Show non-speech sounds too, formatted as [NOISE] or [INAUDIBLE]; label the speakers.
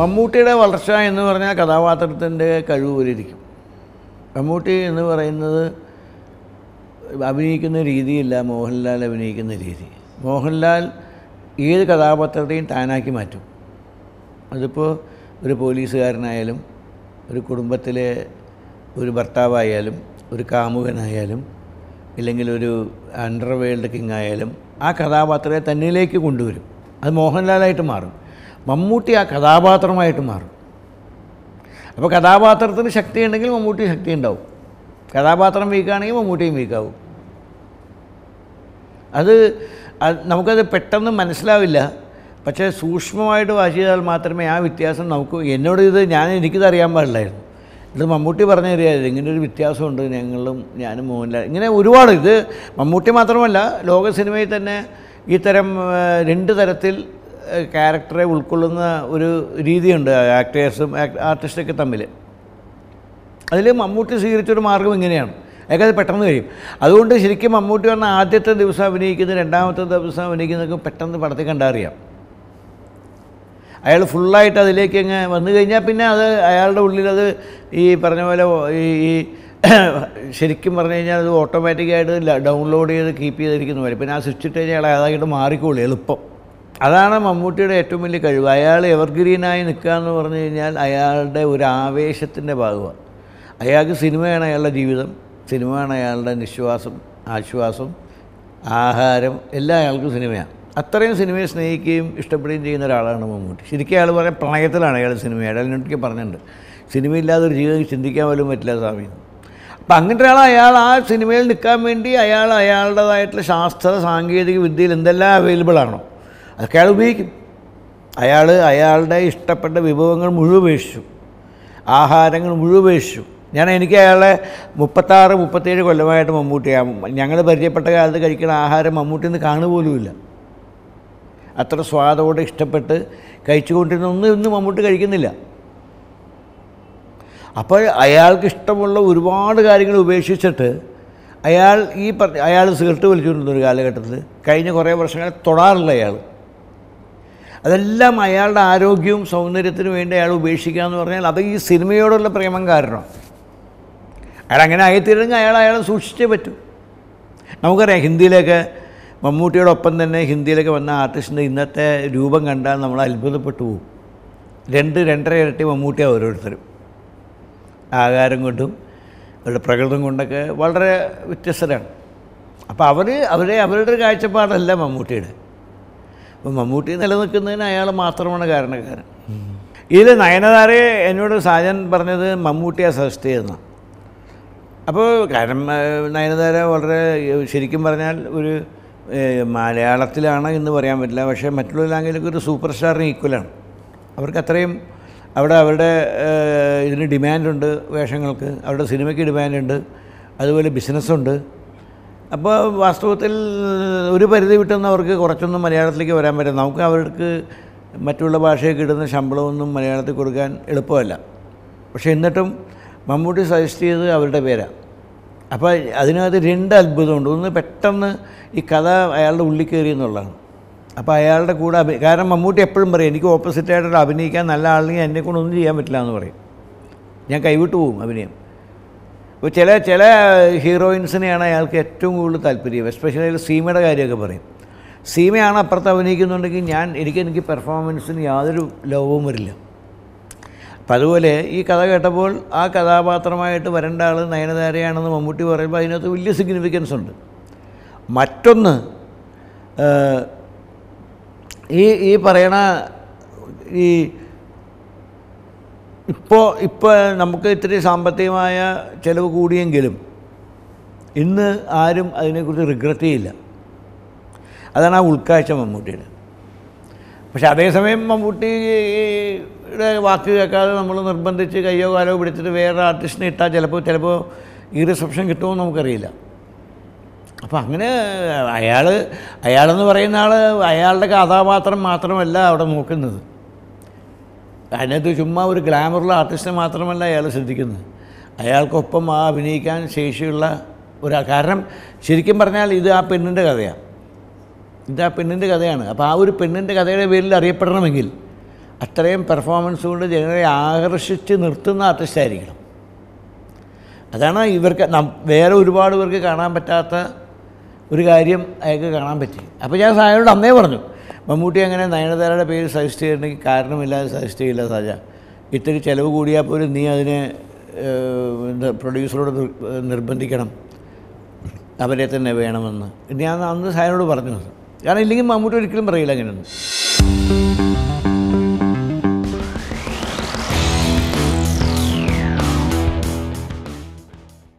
Speaker 1: മമ്മൂട്ടിയുടെ വളർച്ച എന്ന് പറഞ്ഞാൽ കഥാപാത്രത്തിൻ്റെ കഴിവ് പോലിരിക്കും മമ്മൂട്ടി എന്ന് പറയുന്നത് അഭിനയിക്കുന്ന രീതിയില്ല മോഹൻലാൽ അഭിനയിക്കുന്ന രീതി മോഹൻലാൽ ഏത് കഥാപാത്രത്തെയും താനാക്കി മാറ്റും അതിപ്പോൾ ഒരു പോലീസുകാരനായാലും ഒരു കുടുംബത്തിലെ ഒരു ഭർത്താവായാലും ഒരു കാമുകനായാലും ഇല്ലെങ്കിൽ ഒരു അണ്ടർവേൾഡ് കിങ് ആയാലും ആ കഥാപാത്രത്തെ തന്നിലേക്ക് കൊണ്ടുവരും അത് മോഹൻലാലായിട്ട് മാറും മമ്മൂട്ടി ആ കഥാപാത്രമായിട്ട് മാറും അപ്പോൾ കഥാപാത്രത്തിന് ശക്തി ഉണ്ടെങ്കിൽ മമ്മൂട്ടി ശക്തി ഉണ്ടാവും കഥാപാത്രം വീക്കാണെങ്കിൽ മമ്മൂട്ടിയും വീക്കാവും അത് നമുക്കത് പെട്ടെന്ന് മനസ്സിലാവില്ല പക്ഷേ സൂക്ഷ്മമായിട്ട് വാശി ചെയ്താൽ മാത്രമേ ആ വ്യത്യാസം നമുക്ക് എന്നോട് ഇത് ഞാൻ എനിക്കിത് അറിയാൻ പാടില്ലായിരുന്നു ഇത് മമ്മൂട്ടി പറഞ്ഞു തരികയായിരുന്നു ഇങ്ങനെ ഒരു വ്യത്യാസമുണ്ട് ഞങ്ങളും ഞാനും മോഹൻലാൽ ഇങ്ങനെ ഒരുപാട് ഇത് മമ്മൂട്ടി മാത്രമല്ല ലോക സിനിമയിൽ തന്നെ ഇത്തരം രണ്ട് തരത്തിൽ ക്യാരക്ടറെ ഉൾക്കൊള്ളുന്ന ഒരു രീതിയുണ്ട് ആക്ടേഴ്സും ആർട്ടിസ്റ്റൊക്കെ തമ്മിൽ അതിൽ മമ്മൂട്ടി സ്വീകരിച്ചൊരു മാർഗം ഇങ്ങനെയാണ് അയാൾക്ക് അത് പെട്ടെന്ന് കഴിയും അതുകൊണ്ട് ശരിക്കും മമ്മൂട്ടി പറഞ്ഞ ആദ്യത്തെ ദിവസം അഭിനയിക്കുന്നത് രണ്ടാമത്തെ ദിവസം അഭിനയിക്കുന്നതൊക്കെ പെട്ടെന്ന് പടത്തിൽ കണ്ടറിയാം അയാൾ ഫുള്ളായിട്ട് അതിലേക്ക് അങ്ങ് വന്നു കഴിഞ്ഞാൽ പിന്നെ അത് അയാളുടെ ഉള്ളിൽ അത് ഈ പറഞ്ഞ പോലെ ഈ [COUGHS] ശരിക്കും പറഞ്ഞു കഴിഞ്ഞാൽ അത് ഓട്ടോമാറ്റിക്കായിട്ട് ഡൗൺലോഡ് ചെയ്ത് കീപ്പ് ചെയ്തിരിക്കുന്ന പോലെ പിന്നെ ആ സ്വിച്ചിട്ട് കഴിഞ്ഞാൽ അയാളായിട്ട് മാറിക്കോളൂ എളുപ്പം അതാണ് മമ്മൂട്ടിയുടെ ഏറ്റവും വലിയ കഴിവ് അയാൾ എവർഗ്രീനായി നിൽക്കുക എന്ന് പറഞ്ഞു കഴിഞ്ഞാൽ അയാളുടെ ഒരു ആവേശത്തിൻ്റെ ഭാഗമാണ് അയാൾക്ക് സിനിമയാണ് അയാളുടെ ജീവിതം സിനിമയാണ് അയാളുടെ നിശ്വാസം ആശ്വാസം ആഹാരം എല്ലാം അയാൾക്ക് സിനിമയാണ് അത്രയും സിനിമയെ സ്നേഹിക്കുകയും ഇഷ്ടപ്പെടുകയും ചെയ്യുന്ന ഒരാളാണ് മമ്മൂട്ടി ശരിക്കും അയാൾ പറയാൻ പ്രണയത്തിലാണ് അയാൾ സിനിമ അയാളിനൊക്കെ പറഞ്ഞിട്ടുണ്ട് സിനിമയില്ലാതെ ഒരു ജീവിതം ചിന്തിക്കാൻ പോലും പറ്റില്ല സ്വാമി അപ്പം അങ്ങനത്തെ ഒരാൾ അയാൾ ആ സിനിമയിൽ നിൽക്കാൻ വേണ്ടി അയാൾ അയാളുടേതായിട്ടുള്ള ശാസ്ത്ര സാങ്കേതിക വിദ്യയിൽ എന്തെല്ലാം അവൈലബിൾ ആണോ അതൊക്കെ അയാൾ ഉപയോഗിക്കും അയാൾ അയാളുടെ ഇഷ്ടപ്പെട്ട വിഭവങ്ങൾ മുഴുവൻ ഉപേക്ഷിച്ചു ആഹാരങ്ങൾ മുഴുവൻ ഉപേക്ഷിച്ചു ഞാൻ എനിക്ക് അയാളെ മുപ്പത്താറ് മുപ്പത്തേഴ് കൊല്ലമായിട്ട് മമ്മൂട്ടി ഞങ്ങൾ പരിചയപ്പെട്ട കാലത്ത് കഴിക്കുന്ന ആഹാരം മമ്മൂട്ടി നിന്ന് കാണുപോലുമില്ല അത്ര സ്വാദോടെ ഇഷ്ടപ്പെട്ട് കഴിച്ചുകൊണ്ടിരുന്ന ഒന്നും ഇന്നും മമ്മൂട്ടി കഴിക്കുന്നില്ല അപ്പോൾ അയാൾക്ക് ഇഷ്ടമുള്ള ഒരുപാട് കാര്യങ്ങൾ ഉപേക്ഷിച്ചിട്ട് അയാൾ ഈ അയാൾ സിഗരറ്റ് വലിച്ചുകൊണ്ടിരുന്ന ഒരു കാലഘട്ടത്തിൽ കഴിഞ്ഞ കുറേ വർഷങ്ങളെ തൊടാറില്ല അയാൾ അതെല്ലാം അയാളുടെ ആരോഗ്യവും സൗന്ദര്യത്തിനു വേണ്ടി അയാൾ ഉപേക്ഷിക്കുക എന്ന് പറഞ്ഞാൽ അത് ഈ സിനിമയോടുള്ള പ്രേമം കാരണം അയാൾ അങ്ങനെ ആയിത്തീരുന്നെങ്കിൽ അയാൾ അയാളെ സൂക്ഷിച്ചേ പറ്റൂ നമുക്കറിയാം ഹിന്ദിയിലൊക്കെ മമ്മൂട്ടിയോടൊപ്പം തന്നെ ഹിന്ദിയിലൊക്കെ വന്ന ആർട്ടിസ്റ്റിൻ്റെ ഇന്നത്തെ രൂപം കണ്ടാൽ നമ്മൾ അത്ഭുതപ്പെട്ടു പോകും രണ്ട് രണ്ടര ഇരട്ടി മമ്മൂട്ടിയാണ് ഓരോരുത്തരും ആകാരം കൊണ്ടും അവരുടെ പ്രകൃതം കൊണ്ടൊക്കെ വളരെ വ്യത്യസ്തരാണ് അപ്പോൾ അവർ അവരെ അവരുടെ കാഴ്ചപ്പാടല്ല മമ്മൂട്ടിയുടെ അപ്പം മമ്മൂട്ടി നിലനിൽക്കുന്നതിന് അയാൾ മാത്രമാണ് കാരണക്കാരൻ ഇതിൽ നയനതാരയെ എന്നോട് സാജൻ പറഞ്ഞത് മമ്മൂട്ടിയെ സജസ്റ്റ് ചെയ്യുന്ന അപ്പോൾ കാരണം നയനതാര വളരെ ശരിക്കും പറഞ്ഞാൽ ഒരു മലയാളത്തിലാണ് എന്ന് പറയാൻ പറ്റില്ല പക്ഷേ മറ്റുള്ള ലാംഗ്വേജിലൊക്കെ ഒരു സൂപ്പർ സ്റ്റാറിന് ഈക്വലാണ് അവർക്ക് അത്രയും അവിടെ അവരുടെ ഇതിന് ഡിമാൻഡുണ്ട് വേഷങ്ങൾക്ക് അവരുടെ സിനിമയ്ക്ക് ഡിമാൻഡുണ്ട് അതുപോലെ ബിസിനസ്സുണ്ട് അപ്പോൾ വാസ്തവത്തിൽ ഒരു പരിധി വിട്ടുന്നവർക്ക് കുറച്ചൊന്നും മലയാളത്തിലേക്ക് വരാൻ പറ്റും നമുക്ക് അവർക്ക് മറ്റുള്ള ഭാഷയൊക്കെ ഇടുന്ന ശമ്പളമൊന്നും മലയാളത്തിൽ കൊടുക്കാൻ എളുപ്പമല്ല പക്ഷേ എന്നിട്ടും മമ്മൂട്ടി സജസ്റ്റ് ചെയ്ത് അവരുടെ പേരാണ് അപ്പോൾ അതിനകത്ത് രണ്ട് അത്ഭുതമുണ്ട് ഒന്ന് പെട്ടെന്ന് ഈ കഥ അയാളുടെ ഉള്ളിൽ കയറി എന്നുള്ളതാണ് അപ്പോൾ അയാളുടെ കൂടെ അഭി കാരണം മമ്മൂട്ടി എപ്പോഴും പറയും എനിക്ക് ഓപ്പോസിറ്റായിട്ട് അഭിനയിക്കാൻ നല്ല ആളെങ്കിൽ എന്നെ ഒന്നും ചെയ്യാൻ പറ്റില്ല എന്ന് പറയും ഞാൻ കൈവിട്ടു പോകും അഭിനയം ഇപ്പോൾ ചില ചില ഹീറോയിൻസിനെയാണ് അയാൾക്ക് ഏറ്റവും കൂടുതൽ താല്പര്യം എസ്പെഷ്യലി സീമയുടെ കാര്യമൊക്കെ പറയും സീമയാണ് അപ്പുറത്ത് അഭിനയിക്കുന്നുണ്ടെങ്കിൽ ഞാൻ എനിക്ക് എനിക്ക് പെർഫോമൻസിന് യാതൊരു ലോഭവും വരില്ല അപ്പം അതുപോലെ ഈ കഥ കേട്ടപ്പോൾ ആ കഥാപാത്രമായിട്ട് വരേണ്ട ആൾ നയനതാരയാണെന്ന് മമ്മൂട്ടി പറയുമ്പോൾ അതിനകത്ത് വലിയ സിഗ്നിഫിക്കൻസ് ഉണ്ട് മറ്റൊന്ന് ഈ ഈ പറയണ ഈ ഇപ്പോൾ ഇപ്പോൾ നമുക്ക് ഇത്തിരി സാമ്പത്തികമായ ചിലവ് കൂടിയെങ്കിലും ഇന്ന് ആരും അതിനെക്കുറിച്ച് റിഗ്രറ്റ് ചെയ്യില്ല അതാണ് ആ ഉൾക്കാഴ്ച മമ്മൂട്ടിയുടെ പക്ഷെ അതേസമയം മമ്മൂട്ടിയുടെ വാക്ക് കേൾക്കാതെ നമ്മൾ നിർബന്ധിച്ച് കയ്യോ കാലോ പിടിച്ചിട്ട് വേറെ ആർട്ടിസ്റ്റിനെ ഇട്ടാൽ ചിലപ്പോൾ ചിലപ്പോൾ ഈ റിസപ്ഷൻ കിട്ടുമോ നമുക്കറിയില്ല അപ്പോൾ അങ്ങനെ അയാൾ അയാളെന്ന് പറയുന്ന ആൾ അയാളുടെ കഥാപാത്രം മാത്രമല്ല അവിടെ നോക്കുന്നത് അതിനകത്ത് ചുമ്മാ ഒരു ഗ്ലാമറുള്ള ആർട്ടിസ്റ്റ് മാത്രമല്ല അയാൾ ശ്രദ്ധിക്കുന്നത് അയാൾക്കൊപ്പം ആ അഭിനയിക്കാൻ ശേഷിയുള്ള ഒരു കാരണം ശരിക്കും പറഞ്ഞാൽ ഇത് ആ പെണ്ണിൻ്റെ കഥയാണ് ഇത് ആ പെണ്ണിൻ്റെ കഥയാണ് അപ്പോൾ ആ ഒരു പെണ്ണിൻ്റെ കഥയുടെ പേരിൽ അറിയപ്പെടണമെങ്കിൽ അത്രയും പെർഫോമൻസ് കൊണ്ട് ജനങ്ങളെ ആകർഷിച്ച് നിർത്തുന്ന ആർട്ടിസ്റ്റായിരിക്കണം അതാണ് ഇവർക്ക് വേറെ ഒരുപാട് പേർക്ക് കാണാൻ പറ്റാത്ത ഒരു കാര്യം അയാൾക്ക് കാണാൻ പറ്റി അപ്പോൾ ഞാൻ സായോട് അന്നേ പറഞ്ഞു മമ്മൂട്ടി അങ്ങനെ നയനതാരയുടെ പേര് സജസ്റ്റ് ചെയ്യണമെങ്കിൽ കാരണമില്ലാതെ സജസ്റ്റ് ചെയ്യില്ല സജ ഇത്തിരി ചിലവ് കൂടിയാൽ പോലും നീ അതിനെ പ്രൊഡ്യൂസറോട് നിർബന്ധിക്കണം അവരെ തന്നെ വേണമെന്ന് ഞാൻ അന്ന് സാറിനോട് പറഞ്ഞു കാരണം ഇല്ലെങ്കിൽ മമ്മൂട്ടി ഒരിക്കലും പറയില്ല അങ്ങനെയൊന്നും